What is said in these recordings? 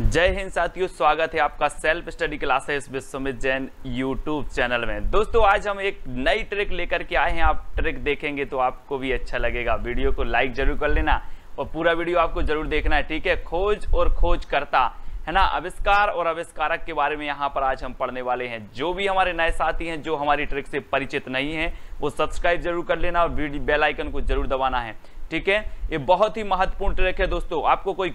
जय हिंद साथियों स्वागत है आपका self study classes Vishwamit Jain YouTube channel में दोस्तों आज हम एक नई ट्रिक लेकर के आए हैं आप ट्रिक देखेंगे तो आपको भी अच्छा लगेगा वीडियो को लाइक जरूर कर लेना और पूरा वीडियो आपको जरूर देखना है ठीक है खोज और खोज करता है ना आविष्कार और आविष्कारक के बारे में यहाँ पर आज हम पढ़ने वाले हैं जो भी हमारे नए साथी हैं जो हमारी ट्रिक से परिचित नहीं है वो सब्सक्राइब जरूर कर लेना और बेल आइकन को जरूर दबाना है ठीक है ये बहुत ही महत्वपूर्ण ट्रिक है दोस्तों आपको कोई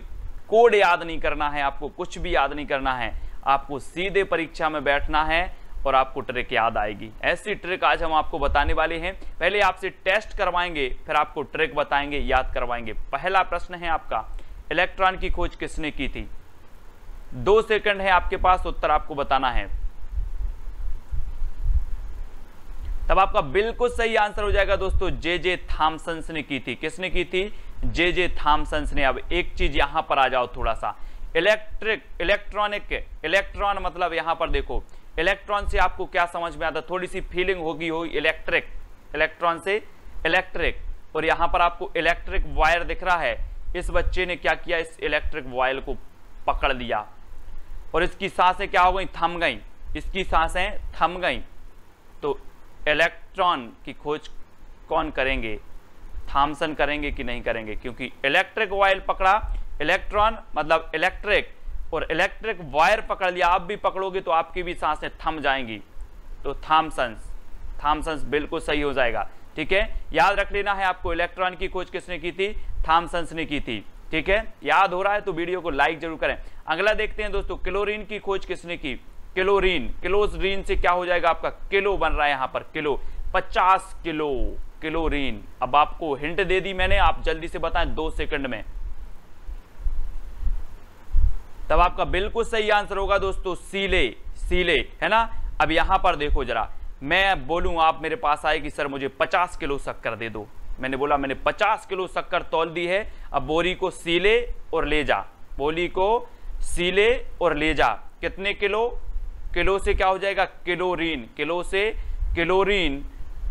कोड याद नहीं करना है आपको कुछ भी याद नहीं करना है आपको सीधे परीक्षा में बैठना है और आपको ट्रिक याद आएगी ऐसी ट्रिक आज हम आपको बताने वाले हैं पहले आपसे टेस्ट करवाएंगे फिर आपको ट्रिक बताएंगे याद करवाएंगे पहला प्रश्न है आपका इलेक्ट्रॉन की खोज किसने की थी दो सेकंड है आपके पास उत्तर आपको बताना है तब आपका बिल्कुल सही आंसर हो जाएगा दोस्तों जे जे थामसंस ने की थी किसने की थी जे जे थामसन्स ने अब एक चीज यहां पर आ जाओ थोड़ा सा इलेक्ट्रिक इलेक्ट्रॉनिक इलेक्ट्रॉन मतलब यहां पर देखो इलेक्ट्रॉन से आपको क्या समझ में आता थोड़ी सी फीलिंग होगी हो इलेक्ट्रिक इलेक्ट्रॉन से इलेक्ट्रिक और यहां पर आपको इलेक्ट्रिक वायर दिख रहा है इस बच्चे ने क्या किया इस इलेक्ट्रिक वायर को पकड़ लिया और इसकी सांसें क्या हो गई थम गई इसकी सांसें थम गई तो इलेक्ट्रॉन की खोज कौन करेंगे थामसन करेंगे कि नहीं करेंगे क्योंकि इलेक्ट्रिक वायर पकड़ा इलेक्ट्रॉन मतलब इलेक्ट्रिक और इलेक्ट्रिक वायर पकड़ लिया आप भी पकड़ोगे तो आपकी भी सांसें थम जाएंगी तो थामसंस थामसंस बिल्कुल सही हो जाएगा ठीक है याद रख लेना है आपको इलेक्ट्रॉन की खोज किसने की थी थामसंस ने की थी ठीक है याद हो रहा है तो वीडियो को लाइक जरूर करें अगला देखते हैं दोस्तों क्लोरीन की खोज किसने की क्लोरीन क्लोरीन से क्या हो जाएगा आपका किलो बन रहा है यहां पर किलो पचास किलो क्लोरीन अब आपको हिंट दे दी मैंने आप जल्दी से बताएं दो सेकंड में तब आपका बिल्कुल सही आंसर होगा दोस्तों सीले सीले है ना अब यहां पर देखो जरा मैं बोलू आप मेरे पास आए कि सर मुझे पचास किलो शक्कर दे दो मैंने बोला मैंने पचास किलो शक्कर तोल दी है अब बोरी को सीले और ले जा बोली को सीले और ले जा कितने किलो किलो से क्या हो जाएगा किलोरीन किलो से किलोरीन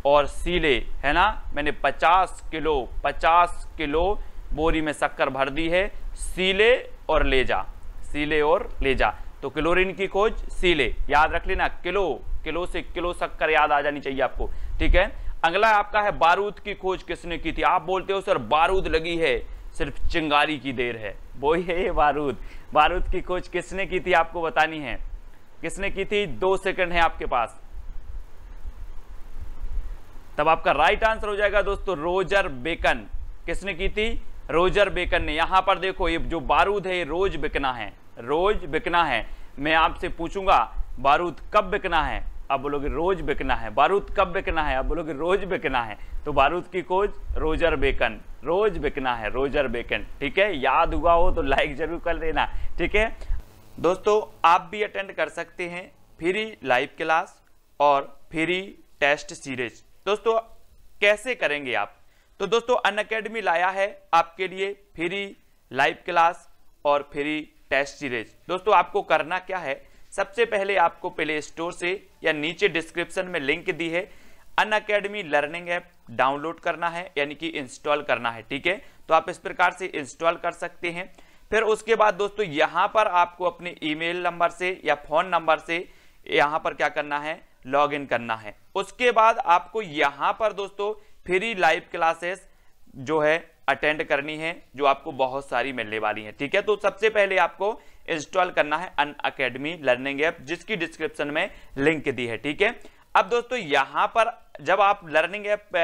और सीले है ना मैंने 50 किलो 50 किलो बोरी में शक्कर भर दी है सीले और लेजा सीले और लेजा तो क्लोरीन की खोज सीले याद रख लेना किलो किलो से किलो शक्कर याद आ जानी चाहिए आपको ठीक है अगला आपका है बारूद की खोज किसने की थी आप बोलते हो सर बारूद लगी है सिर्फ चिंगारी की देर है वो ही है ये बारूद बारूद की खोज किसने की थी आपको बतानी है किसने की थी दो सेकंड है आपके पास तब आपका राइट आंसर हो जाएगा दोस्तों रोजर बेकन किसने की थी रोजर बेकन ने यहाँ पर देखो ये जो बारूद है ये रोज बिकना है रोज बिकना है मैं आपसे पूछूंगा बारूद कब बिकना है अब बोलोगे रोज बिकना है बारूद कब बिकना है अब बोलोगे रोज बिकना है तो बारूद की खोज रोजर बेकन रोज बिकना है रोजर बेकन ठीक है याद हुआ हो तो लाइक जरूर कर देना ठीक है दोस्तों आप भी अटेंड कर सकते हैं फ्री लाइव क्लास और फ्री टेस्ट सीरीज दोस्तों कैसे करेंगे आप तो दोस्तों अन अकेडमी लाया है आपके लिए फ्री लाइव क्लास और फ्री टेस्ट सीरीज दोस्तों आपको करना क्या है सबसे पहले आपको प्ले स्टोर से या नीचे डिस्क्रिप्शन में लिंक दी है Unacademy learning app download करना है यानी कि इंस्टॉल करना है ठीक है तो आप इस प्रकार से इंस्टॉल कर सकते हैं फिर उसके बाद दोस्तों यहां पर आपको अपने ईमेल नंबर से या फोन नंबर से यहां पर क्या करना है इन करना है उसके बाद आपको यहां पर दोस्तों फ्री लाइव क्लासेस जो है अटेंड करनी है जो आपको बहुत सारी मिलने वाली है ठीक है तो सबसे पहले आपको इंस्टॉल करना है अन अकेडमी लर्निंग ऐप जिसकी डिस्क्रिप्शन में लिंक दी है ठीक है अब दोस्तों यहां पर जब आप लर्निंग ऐप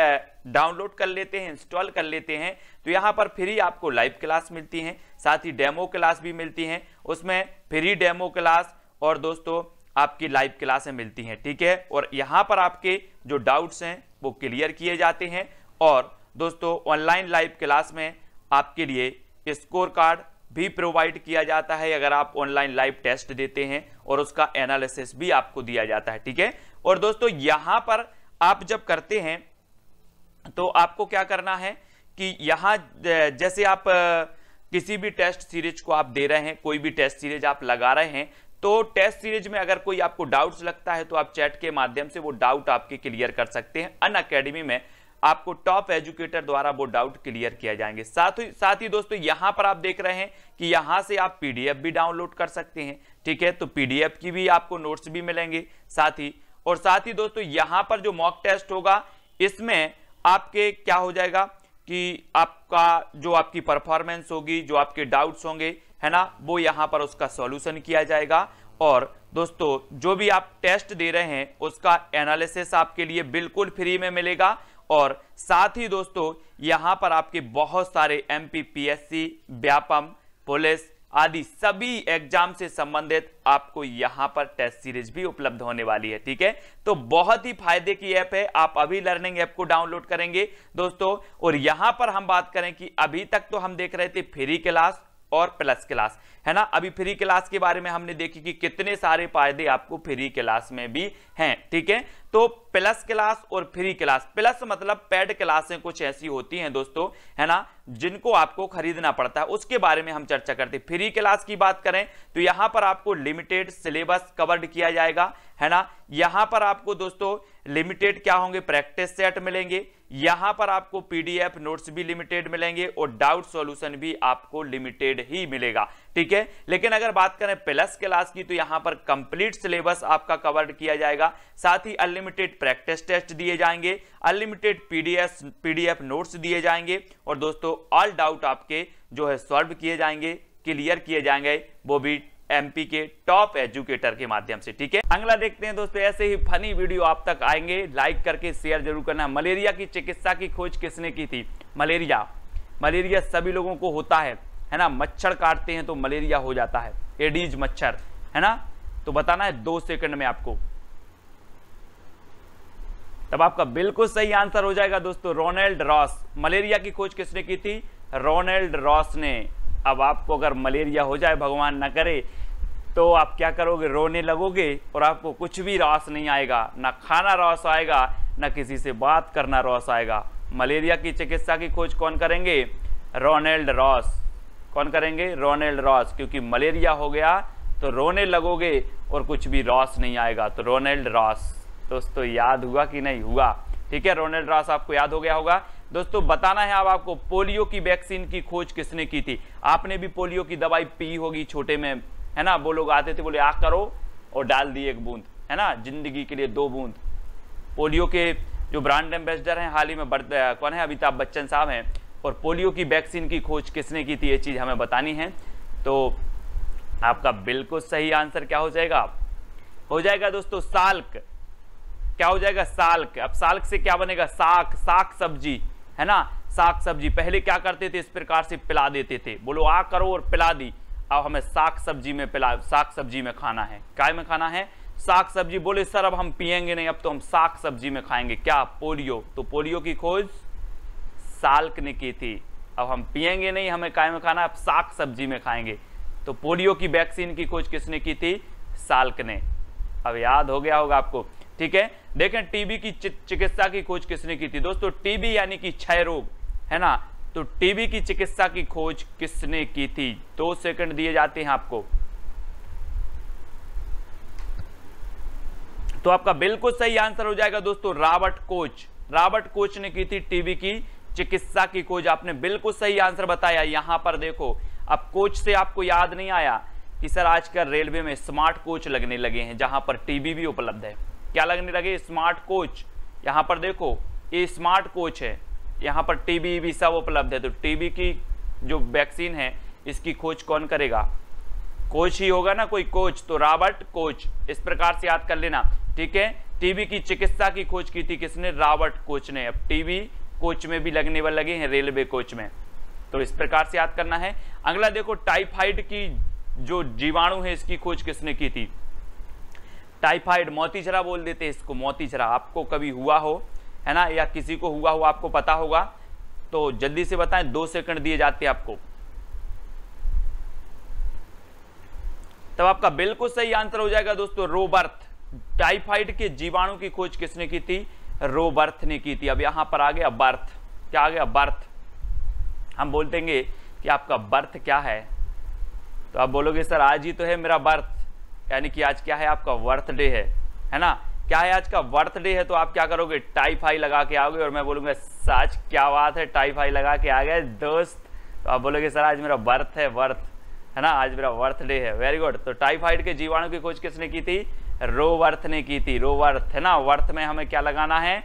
डाउनलोड कर लेते हैं इंस्टॉल कर लेते हैं तो यहां पर फ्री आपको लाइव क्लास मिलती है साथ ही डेमो क्लास भी मिलती है उसमें फ्री डेमो क्लास और दोस्तों आपकी लाइव क्लासें मिलती हैं ठीक है और यहाँ पर आपके जो डाउट्स हैं वो क्लियर किए जाते हैं और दोस्तों ऑनलाइन लाइव क्लास में आपके लिए स्कोर कार्ड भी प्रोवाइड किया जाता है अगर आप ऑनलाइन लाइव टेस्ट देते हैं और उसका एनालिसिस भी आपको दिया जाता है ठीक है और दोस्तों यहाँ पर आप जब करते हैं तो आपको क्या करना है कि यहाँ जैसे आप किसी भी टेस्ट सीरीज को आप दे रहे हैं कोई भी टेस्ट सीरीज आप लगा रहे हैं तो टेस्ट सीरीज में अगर कोई आपको डाउट्स लगता है तो आप चैट के माध्यम से वो डाउट आपके क्लियर कर सकते हैं अन अकेडमी में आपको टॉप एजुकेटर द्वारा वो डाउट क्लियर किया जाएंगे साथ ही साथ ही दोस्तों यहां पर आप देख रहे हैं कि यहां से आप पीडीएफ भी डाउनलोड कर सकते हैं ठीक है तो पीडीएफ की भी आपको नोट्स भी मिलेंगे साथ ही और साथ ही दोस्तों यहां पर जो मॉक टेस्ट होगा इसमें आपके क्या हो जाएगा कि आपका जो आपकी परफॉर्मेंस होगी जो आपके डाउट्स होंगे है ना वो यहाँ पर उसका सॉल्यूशन किया जाएगा और दोस्तों जो भी आप टेस्ट दे रहे हैं उसका एनालिसिस आपके लिए बिल्कुल फ्री में मिलेगा और साथ ही दोस्तों यहाँ पर आपके बहुत सारे एम पी व्यापम पुलिस आदि सभी एग्जाम से संबंधित आपको यहाँ पर टेस्ट सीरीज भी उपलब्ध होने वाली है ठीक है तो बहुत ही फायदे की ऐप है आप अभी लर्निंग ऐप को डाउनलोड करेंगे दोस्तों और यहाँ पर हम बात करें कि अभी तक तो हम देख रहे थे फ्री क्लास और प्लस क्लास है ना अभी फ्री क्लास के बारे में हमने देखी कि कितने सारे फायदे आपको फ्री क्लास में भी हैं ठीक है तो प्लस क्लास और फ्री क्लास प्लस मतलब पेड क्लासें कुछ ऐसी होती हैं दोस्तों है ना जिनको आपको खरीदना पड़ता है उसके बारे में हम चर्चा करते हैं फ्री क्लास की बात करें तो यहां पर आपको लिमिटेड सिलेबस कवर्ड किया जाएगा है ना यहां पर आपको दोस्तों लिमिटेड क्या होंगे प्रैक्टिस सेट मिलेंगे यहां पर आपको पीडीएफ नोट्स भी लिमिटेड मिलेंगे और डाउट सॉल्यूशन भी आपको लिमिटेड ही मिलेगा ठीक है लेकिन अगर बात करें प्लस क्लास की तो यहां पर कंप्लीट सिलेबस आपका कवर किया जाएगा साथ ही अनलिमिटेड प्रैक्टिस टेस्ट दिए जाएंगे अनलिमिटेड पीडीएफ पीडीएफ नोट्स दिए जाएंगे और दोस्तों ऑल डाउट आपके जो है सॉल्व किए जाएंगे क्लियर किए जाएंगे वो भी एमपी के टॉप एजुकेटर के माध्यम से ठीक है अगला देखते हैं दोस्तों ऐसे ही फनी वीडियो आप तक आएंगे लाइक करके शेयर जरूर करना मलेरिया की चिकित्सा की खोज किसने की थी मलेरिया मलेरिया सभी लोगों को होता है है ना मच्छर काटते हैं तो मलेरिया हो जाता है एडीज मच्छर है ना तो बताना है दो सेकंड में आपको तब आपका बिल्कुल सही आंसर हो जाएगा दोस्तों रोनाल्ड रॉस मलेरिया की खोज किसने की थी रोनाल्ड रॉस ने अब आपको अगर मलेरिया हो जाए भगवान ना करे तो आप क्या करोगे रोने लगोगे और आपको कुछ भी रास नहीं आएगा ना खाना रस आएगा ना किसी से बात करना रास आएगा मलेरिया की चिकित्सा की खोज कौन करेंगे रोनेल्ड रॉस कौन करेंगे रोनेल्ड रॉस क्योंकि मलेरिया हो गया तो रोने लगोगे और कुछ भी रॉस नहीं आएगा तो रोनेल्ड रॉस दोस्तों याद हुआ कि नहीं हुआ ठीक है रोनेल्ड रॉस आपको याद हो गया होगा दोस्तों बताना है अब आपको पोलियो की वैक्सीन की खोज किसने की थी आपने भी पोलियो की दवाई पी होगी छोटे में है ना वो लोग आते थे बोले आ करो और डाल दिए एक बूंद है ना जिंदगी के लिए दो बूंद पोलियो के जो ब्रांड एम्बेसडर हैं हाल ही में बढ़ कौन है अमिताभ बच्चन साहब हैं और पोलियो की वैक्सीन की खोज किसने की थी ये चीज़ हमें बतानी है तो आपका बिल्कुल सही आंसर क्या हो जाएगा हो जाएगा दोस्तों साल्क क्या हो जाएगा साल्क अब साल्क से क्या बनेगा साग साग सब्जी है ना साग सब्जी पहले क्या करते थे इस प्रकार से पिला देते थे बोलो आ करो और पिला दी अब हमें साग सब्जी में पिला साग सब्जी में खाना है काय में खाना है साग सब्जी बोले सर अब हम पियेंगे नहीं अब तो हम साग सब्जी में खाएंगे क्या पोलियो तो पोलियो की खोज साल्क ने की थी अब हम पियेंगे नहीं हमें काय में खाना अब साग सब्जी में खाएंगे तो पोलियो की वैक्सीन की खोज किसने की थी साल्क ने अब याद हो गया होगा आपको ठीक है देखें टीबी की चिकित्सा की खोज किसने की थी दोस्तों टीबी यानी कि क्षय रोग है ना तो टीबी की चिकित्सा की खोज किसने की थी दो सेकंड दिए जाते हैं आपको तो आपका बिल्कुल सही आंसर हो जाएगा दोस्तों रॉबर्ट कोच रॉबर्ट कोच ने की थी टीबी की चिकित्सा की खोज आपने बिल्कुल सही आंसर बताया यहां पर देखो अब कोच से आपको याद नहीं आया कि सर आजकल रेलवे में स्मार्ट कोच लगने लगे हैं जहां पर टीबी भी उपलब्ध है क्या लगने लगे स्मार्ट कोच यहां पर देखो ये स्मार्ट कोच है यहाँ पर टीबी भी सब उपलब्ध है तो टीबी की जो वैक्सीन है इसकी खोज कौन करेगा कोच ही होगा ना कोई कोच तो रॉबर्ट कोच इस प्रकार से याद कर लेना ठीक है टीबी की चिकित्सा की खोज की थी किसने रॉबर्ट कोच ने अब टीबी कोच में भी लगने वाले लगे हैं रेलवे कोच में तो इस प्रकार से याद करना है अगला देखो टाइफाइड की जो जीवाणु है इसकी खोज किसने की थी टाइफाइड मोती बोल देते हैं इसको मोती आपको कभी हुआ हो है ना या किसी को हुआ हुआ आपको पता होगा तो जल्दी से बताएं दो सेकंड दिए जाते हैं आपको तब आपका बिल्कुल सही आंसर हो जाएगा दोस्तों रोबर्थ टाइफाइड के जीवाणु की खोज किसने की थी रोबर्थ ने की थी अब यहां पर आ गया बर्थ क्या आ गया बर्थ हम बोल देंगे कि आपका बर्थ क्या है तो आप बोलोगे सर आज ही तो है मेरा बर्थ यानी कि आज क्या है आपका बर्थडे है है ना क्या है आज का बर्थडे है तो आप क्या करोगे टाई फाई लगा के आओगे और मैं बोलूंगा सच क्या बात है टाई फाई लगा के आ गए दोस्त तो आप बोलोगे सर आज मेरा बर्थ है बर्थ है ना आज मेरा बर्थडे है वेरी गुड तो टाइफाइड के जीवाणु की खोज किसने की थी रोवर्थ ने की थी रोवर्थ है ना वर्थ में हमें क्या लगाना है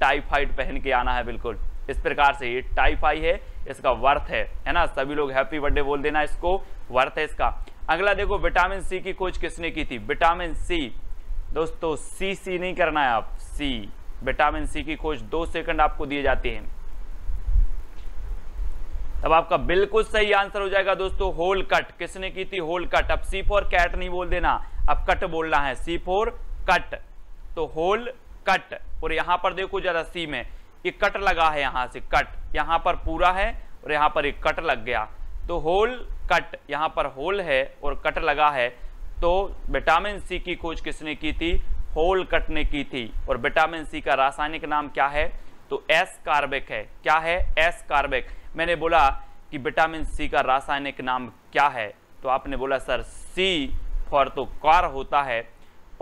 टाइफाइड पहन के आना है बिल्कुल इस प्रकार से ये टाइफाई है इसका वर्थ है है ना सभी लोग हैप्पी बर्थडे बोल देना इसको वर्थ है इसका अगला देखो विटामिन सी की खोज किसने की थी विटामिन सी दोस्तों सी सी नहीं करना है आप सी विटामिन सी की खोज दो सेकंड आपको दिए जाते हैं तब आपका बिल्कुल सही आंसर हो जाएगा दोस्तों होल कट किसने की थी होल कट अब सी फोर कैट नहीं बोल देना अब कट बोलना है सी फोर कट तो होल कट और यहां पर देखो जरा सी में ये कट लगा है यहां से कट यहां पर पूरा है और यहां पर एक कट लग गया तो होल कट यहां पर होल है और कट लगा है तो विटामिन सी की खोज किसने की थी होल कट ने की थी और विटामिन सी का रासायनिक नाम क्या है तो एस कार्बिक है क्या है एस कार्बिक मैंने बोला कि विटामिन सी का रासायनिक नाम क्या है तो आपने बोला सर सी फॉर तो कार होता है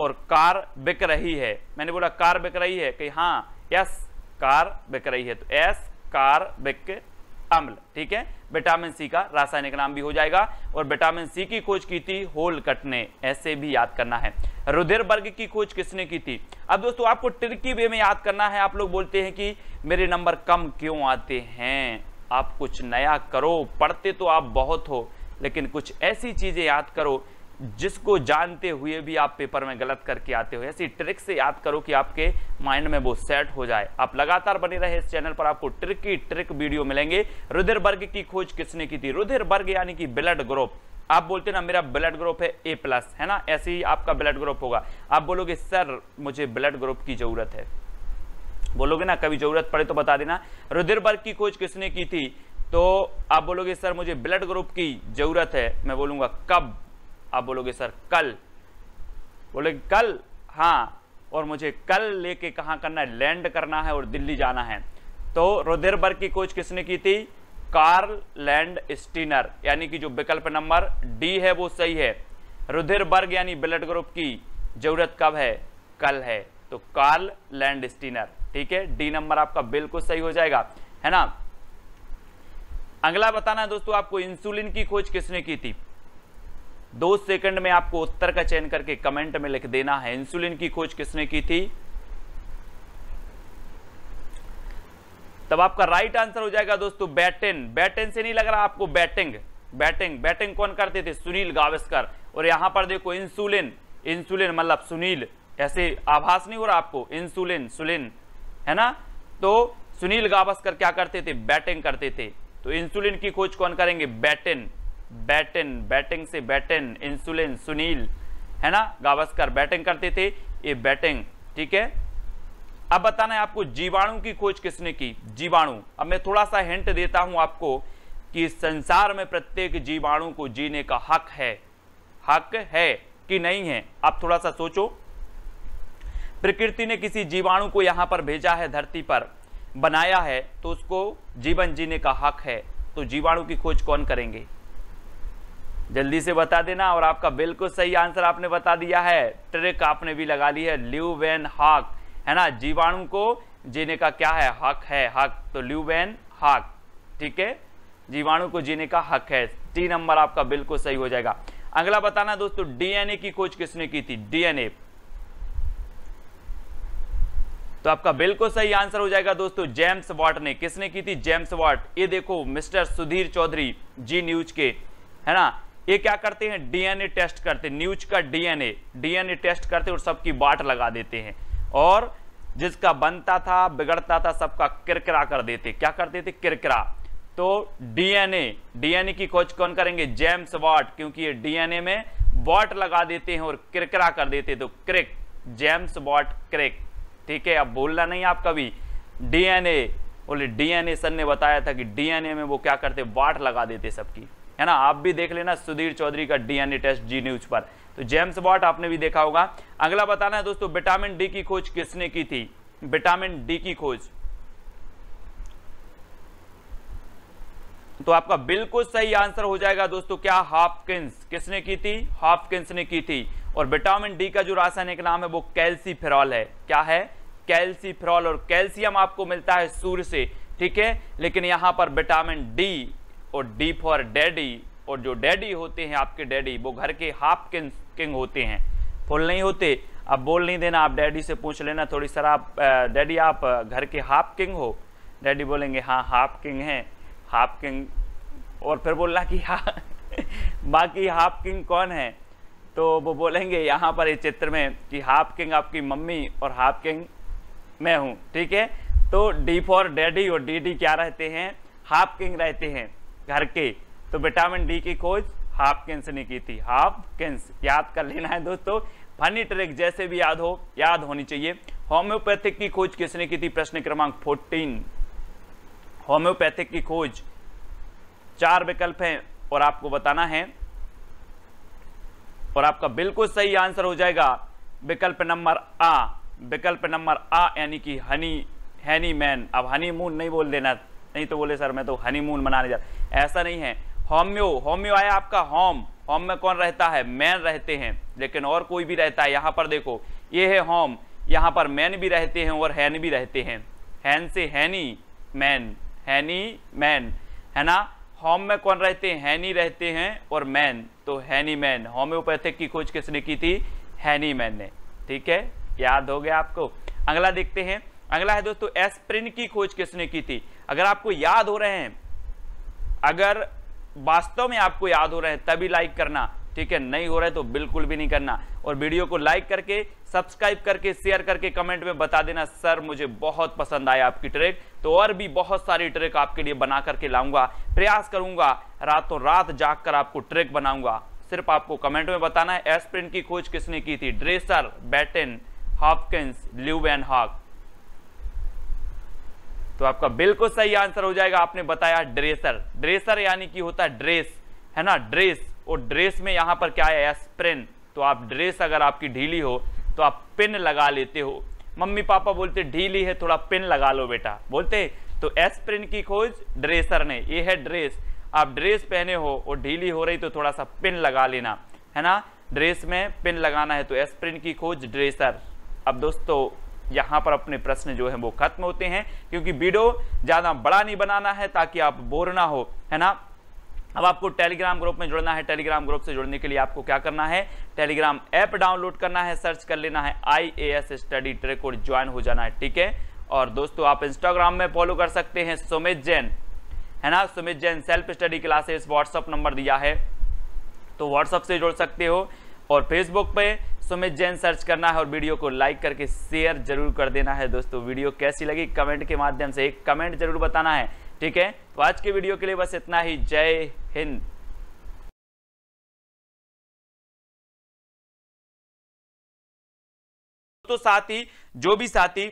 और कार बिक रही है मैंने बोला कार बिक रही है कि हाँ यस कार बिक रही है तो एस कार बिक अम्ल ठीक है विटामिन सी का रासायनिक नाम भी हो जाएगा और विटामिन सी की खोज की थी होल कटने ऐसे भी याद करना है रुधिर वर्ग की खोज किसने की थी अब दोस्तों आपको ट्रिकी वे में याद करना है आप लोग बोलते हैं कि मेरे नंबर कम क्यों आते हैं आप कुछ नया करो पढ़ते तो आप बहुत हो लेकिन कुछ ऐसी चीजें याद करो जिसको जानते हुए भी आप पेपर में गलत करके आते हो ऐसी ट्रिक से याद करो कि आपके माइंड में वो सेट हो जाए आप लगातार बने रहे इस चैनल पर आपको ट्रिक की ट्रिक वीडियो मिलेंगे रुधिर वर्ग की खोज किसने की थी रुधिर वर्ग यानी कि ब्लड ग्रुप आप बोलते ना मेरा ब्लड ग्रुप है ए प्लस है ना ऐसे ही आपका ब्लड ग्रुप होगा आप बोलोगे सर मुझे ब्लड ग्रुप की जरूरत है बोलोगे ना कभी जरूरत पड़े तो बता देना रुधिर वर्ग की खोज किसने की थी तो आप बोलोगे सर मुझे ब्लड ग्रुप की जरूरत है मैं बोलूंगा कब आप बोलोगे सर कल बोले कल हाँ और मुझे कल लेके कहाँ करना है लैंड करना है और दिल्ली जाना है तो रोधेरबर्ग की कोच किसने की थी कार्ल लैंड स्टीनर यानी कि जो विकल्प नंबर डी है वो सही है रुधिरबर्ग यानी ब्लड ग्रुप की जरूरत कब है कल है तो कार्ल लैंड स्टीनर ठीक है डी नंबर आपका बिल्कुल सही हो जाएगा है ना अगला बताना है दोस्तों आपको इंसुलिन की खोज किसने की थी दो सेकंड में आपको उत्तर का चयन करके कमेंट में लिख देना है इंसुलिन की खोज किसने की थी तब आपका राइट आंसर हो जाएगा दोस्तों बैटिन बैटिन से नहीं लग रहा आपको बैटिंग बैटिंग बैटिंग कौन करते थे सुनील गावस्कर और यहां पर देखो इंसुलिन इंसुलिन मतलब सुनील ऐसे आभास नहीं हो रहा आपको इंसुलिन सुलिन है ना तो सुनील गावस्कर क्या करते थे बैटिंग करते थे तो इंसुलिन की खोज कौन करेंगे बैटिन बैटन बैटिंग से बैटन इंसुलिन सुनील है ना गावस्कर बैटिंग करते थे ये बैटिंग ठीक है अब बताना है आपको जीवाणु की खोज किसने की जीवाणु अब मैं थोड़ा सा हिंट देता हूं आपको कि संसार में प्रत्येक जीवाणु को जीने का हक है हक है कि नहीं है आप थोड़ा सा सोचो प्रकृति ने किसी जीवाणु को यहां पर भेजा है धरती पर बनाया है तो उसको जीवन जीने का हक है तो जीवाणु की खोज कौन करेंगे जल्दी से बता देना और आपका बिल्कुल सही आंसर आपने बता दिया है ट्रिक आपने भी लगा ली है ल्यूवेन हाक है ना जीवाणु को जीने का क्या है हक है हक तो ल्यूवेन हाक ठीक है जीवाणु को जीने का हक है टी नंबर आपका बिल्कुल सही हो जाएगा अगला बताना दोस्तों डीएनए की खोज किसने की थी डीएनए तो आपका बिल्कुल सही आंसर हो जाएगा दोस्तों जेम्स वाट ने किसने की थी जेम्स वाट ये देखो मिस्टर सुधीर चौधरी जी न्यूज के है ना ये क्या करते हैं डीएनए टेस्ट करते हैं न्यूज का डीएनए डीएनए टेस्ट करते और सबकी बाट लगा देते हैं और जिसका बनता था बिगड़ता था सबका किरकिरा कर देते क्या करते थे किरकिरा तो डीएनए डीएनए की खोज कौन करेंगे जेम्स वॉट क्योंकि ये डीएनए में वॉट लगा देते हैं और किरकिरा कर देते तो क्रिक जेम्स वॉट क्रिक ठीक है अब बोलना नहीं आप कभी डीएनए बोले डीएनए सर ने बताया था कि डीएनए में वो क्या करते वाट लगा देते सबकी है ना आप भी देख लेना सुधीर चौधरी का डीएनए टेस्ट जी न्यूज पर तो जेम्स वॉट आपने भी देखा होगा अगला बताना है दोस्तों विटामिन डी की खोज किसने की थी विटामिन डी की खोज तो आपका बिल्कुल सही आंसर हो जाएगा दोस्तों क्या हॉपकिंस किसने की थी हॉपकिंस ने की थी और विटामिन डी का जो रासायनिक नाम है वो कैल्सीफेरॉल है क्या है कैल्सीफेरॉल और कैल्सियम आपको मिलता है सूर्य से ठीक है लेकिन यहां पर विटामिन डी और डी फॉर डैडी और जो डैडी होते हैं आपके डैडी वो घर के हाफ किंग किंग होते हैं फुल नहीं होते अब बोल नहीं देना आप डैडी से पूछ लेना थोड़ी सर आप डैडी आप घर के हाफ किंग हो डैडी बोलेंगे हाँ हाफ किंग हैं हाफ किंग और फिर बोलना कि हाँ बाकी हाफ किंग कौन है तो वो बोलेंगे यहाँ पर इस चित्र में कि हाफ किंग आपकी मम्मी और हाफ किंग मैं हूँ ठीक है तो डी फॉर डैडी और डी डी क्या रहते हैं हाफ किंग रहते हैं घर के तो विटामिन डी की खोज हाफ कैंस ने की थी हाफ कैंस याद कर लेना है दोस्तों फनी ट्रिक जैसे भी याद हो याद होनी चाहिए होम्योपैथिक की खोज किसने की थी प्रश्न क्रमांक 14 होम्योपैथिक की खोज चार विकल्प हैं और आपको बताना है और आपका बिल्कुल सही आंसर हो जाएगा विकल्प नंबर आ विकल्प नंबर आ यानी कि हनी हैनी मैन अब हनी मून नहीं बोल देना नहीं तो बोले सर मैं तो हनी मून मनाने जाता ऐसा नहीं है होम्यो होम्यो आया आपका होम होम में कौन रहता है मैन रहते हैं लेकिन और कोई भी रहता है यहाँ पर देखो ये है होम यहाँ पर मैन भी रहते हैं और हैन भी रहते हैं हैन से हैनी मैन हैनी मैन है ना होम में कौन रहते हैं हैनी रहते हैं और मैन तो हैनी मैन होम्योपैथिक की खोज किसने की थी हैनी मैन ने ठीक है याद हो गया आपको अगला देखते हैं अगला है दोस्तों एस्प्रिन की खोज किसने की थी अगर आपको याद हो रहे हैं अगर वास्तव में आपको याद हो रहे हैं तभी लाइक करना ठीक है नहीं हो रहा है तो बिल्कुल भी नहीं करना और वीडियो को लाइक करके सब्सक्राइब करके शेयर करके कमेंट में बता देना सर मुझे बहुत पसंद आया आपकी ट्रेक तो और भी बहुत सारी ट्रेक आपके लिए बना करके लाऊंगा प्रयास करूंगा रातों रात जाग कर आपको ट्रेक बनाऊंगा सिर्फ आपको कमेंट में बताना है एस्प्रिन की खोज किसने की थी ड्रेसर बैटन हॉपकिंस ल्यूब एंड हॉक तो आपका बिल्कुल सही आंसर हो जाएगा आपने बताया ड्रेसर ड्रेसर यानी कि होता है ड्रेस है ना ड्रेस और ड्रेस में यहाँ पर क्या है स्प्रिन तो आप ड्रेस अगर आपकी ढीली हो तो आप पिन लगा लेते हो मम्मी पापा बोलते ढीली है थोड़ा पिन लगा लो बेटा बोलते तो एस्प्रिन की खोज ड्रेसर ने ये है ड्रेस आप ड्रेस पहने हो और ढीली हो रही तो थोड़ा सा पिन लगा लेना है ना ड्रेस में पिन लगाना है तो एस्प्रिन की खोज ड्रेसर अब दोस्तों यहां पर अपने प्रश्न जो है वो खत्म होते हैं क्योंकि वीडियो ज़्यादा बड़ा नहीं बनाना है ताकि आप बोर ना हो है ना अब आपको टेलीग्राम ग्रुप में जुड़ना है टेलीग्राम ग्रुप से जुड़ने के लिए आपको क्या करना है टेलीग्राम ऐप डाउनलोड करना है सर्च कर लेना है I A S study track और ज्वाइन हो जाना है ठीक है और दोस्तों आप इंस्टाग्राम में फॉलो कर सकते हैं सुमित जैन है ना Sumit Jain self study classes WhatsApp number दिया है तो व्हाट्सअप से जुड़ सकते हो और फेसबुक पे सुमित जैन सर्च करना है और वीडियो को लाइक करके शेयर जरूर कर देना है दोस्तों वीडियो कैसी लगी कमेंट के माध्यम से एक कमेंट जरूर बताना है ठीक है तो आज के वीडियो के लिए बस इतना ही जय हिंद तो साथी जो भी साथी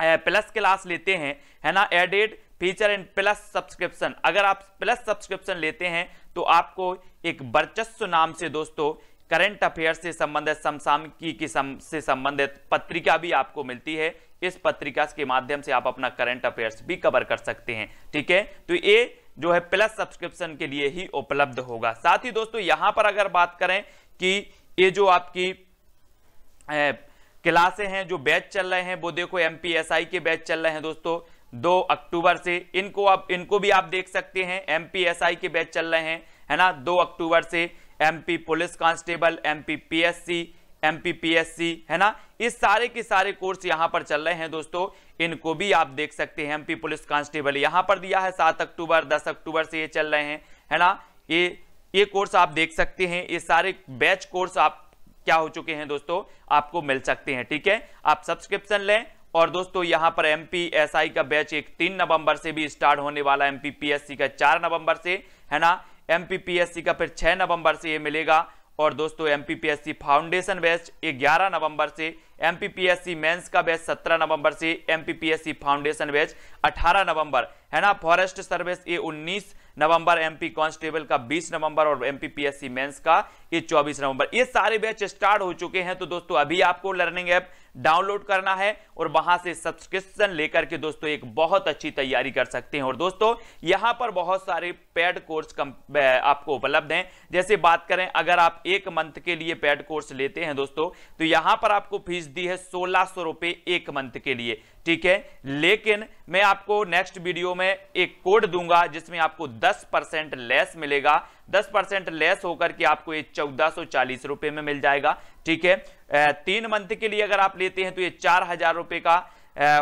प्लस क्लास लेते हैं है ना added feature and plus subscription अगर आप प्लस सब्सक्रिप्शन लेते हैं तो आपको एक वर्चस्व नाम से दोस्तों करंट अफेयर से संबंधित समसामयिकी की सम, से संबंधित पत्रिका भी आपको मिलती है इस पत्रिका के माध्यम से आप अपना करंट अफेयर्स भी कवर कर सकते हैं ठीक है तो ये जो है प्लस सब्सक्रिप्शन के लिए ही उपलब्ध होगा साथ ही दोस्तों यहां पर अगर बात करें कि ये जो आपकी क्लासे हैं जो बैच चल रहे हैं वो देखो एम के बैच चल रहे हैं दोस्तों दो अक्टूबर से इनको आप इनको भी आप देख सकते हैं एम के बैच चल रहे हैं है ना दो अक्टूबर से MP police constable MP PSC MPPSC है ना इस सारे के सारे कोर्स यहाँ पर चल रहे हैं दोस्तों इनको भी आप देख सकते हैं एमपी पुलिस कांस्टेबल यहाँ पर दिया है सात अक्टूबर दस अक्टूबर से ये चल रहे हैं है ना ये ये कोर्स आप देख सकते हैं ये सारे बैच कोर्स आप क्या हो चुके हैं दोस्तों आपको मिल सकते हैं ठीक है आप सब्सक्रिप्शन लें और दोस्तों यहाँ पर एम पी एस आई का बैच एक तीन नवंबर से भी स्टार्ट होने वाला M P P S C का चार नवंबर से है ना एम का फिर 6 नवंबर से ये मिलेगा और दोस्तों एम फाउंडेशन बैच 11 नवंबर से एम मेंस का बैच 17 नवंबर से एम फाउंडेशन बैच 18 नवंबर है ना फॉरेस्ट सर्विस ये उन्नीस नवंबर एमपी कांस्टेबल का 20 नवंबर और एमपी पीएससी मेंस का ये 24 नवंबर ये सारे बैच स्टार्ट हो चुके हैं तो दोस्तों अभी आपको लर्निंग ऐप डाउनलोड करना है और वहां से सब्सक्रिप्शन लेकर के दोस्तों एक बहुत अच्छी तैयारी कर सकते हैं और दोस्तों यहां पर बहुत सारे पेड कोर्स आपको उपलब्ध हैं जैसे बात करें अगर आप एक मंथ के लिए पेड कोर्स लेते हैं दोस्तों तो यहां पर आपको फीस दी है सोलह सौ रुपए एक मंथ के लिए ठीक है लेकिन मैं आपको नेक्स्ट वीडियो में एक कोड दूंगा जिसमें आपको दस परसेंट लेस मिलेगा दस परसेंट लेस होकर के आपको ये चौदह रुपए में मिल जाएगा ठीक है तीन मंथ के लिए अगर आप लेते हैं तो ये चार हजार रुपए का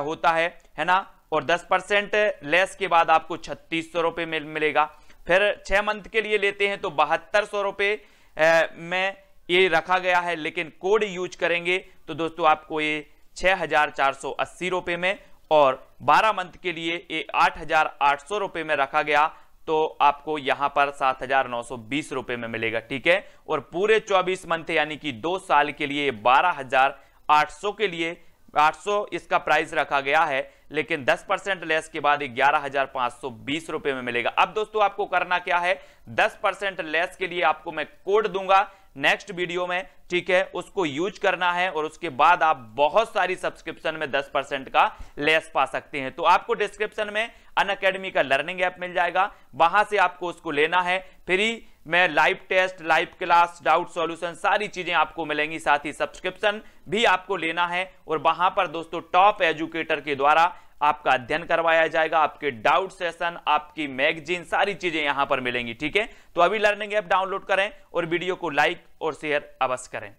होता है है ना और 10 परसेंट लेस के बाद आपको छत्तीस सौ रुपये मिल, मिलेगा फिर छह मंथ के लिए लेते हैं तो बहत्तर सौ रुपये में ये रखा गया है लेकिन कोड यूज करेंगे तो दोस्तों आपको ये छह हजार चार सौ अस्सी रुपये में और 12 मंथ के लिए ये आठ हजार आठ सौ रुपये में रखा गया तो आपको यहां पर सात हजार नौ सौ बीस रुपए में मिलेगा ठीक है और पूरे चौबीस मंथ यानी कि दो साल के लिए बारह हजार आठ सौ के लिए 800 इसका प्राइस रखा गया है लेकिन 10 परसेंट लेस के बाद ग्यारह हजार पांच सौ बीस रुपए में मिलेगा अब दोस्तों आपको करना क्या है 10 परसेंट लेस के लिए आपको मैं कोड दूंगा नेक्स्ट वीडियो में ठीक है उसको यूज करना है और उसके बाद आप बहुत सारी सब्सक्रिप्शन में 10 परसेंट का लेस पा सकते हैं तो आपको डिस्क्रिप्शन में अन अकेडमी का लर्निंग ऐप मिल जाएगा वहां से आपको उसको लेना है फ्री में live test live class doubt solution सारी चीजें आपको मिलेंगी साथ ही सब्सक्रिप्शन भी आपको लेना है और वहां पर दोस्तों टॉप एजुकेटर के द्वारा आपका अध्ययन करवाया जाएगा आपके डाउट सेशन आपकी मैगजीन सारी चीजें यहां पर मिलेंगी ठीक है तो अभी लर्निंग ऐप डाउनलोड करें और वीडियो को लाइक और शेयर अवश्य करें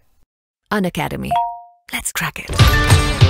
Unacademy let's crack it